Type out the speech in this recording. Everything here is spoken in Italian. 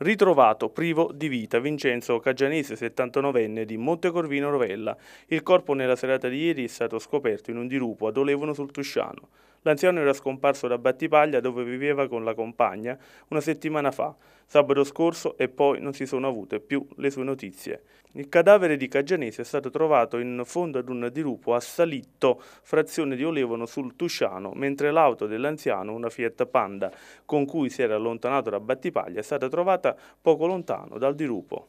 ritrovato privo di vita Vincenzo Caggianese, 79enne di Montecorvino Rovella. Il corpo nella serata di ieri è stato scoperto in un dirupo ad Olevono sul Tusciano. L'anziano era scomparso da Battipaglia dove viveva con la compagna una settimana fa, sabato scorso e poi non si sono avute più le sue notizie. Il cadavere di Caggianese è stato trovato in fondo ad un dirupo a Salitto, frazione di Olevano sul Tusciano, mentre l'auto dell'anziano, una Fiat Panda, con cui si era allontanato da Battipaglia, è stata trovata poco lontano dal dirupo.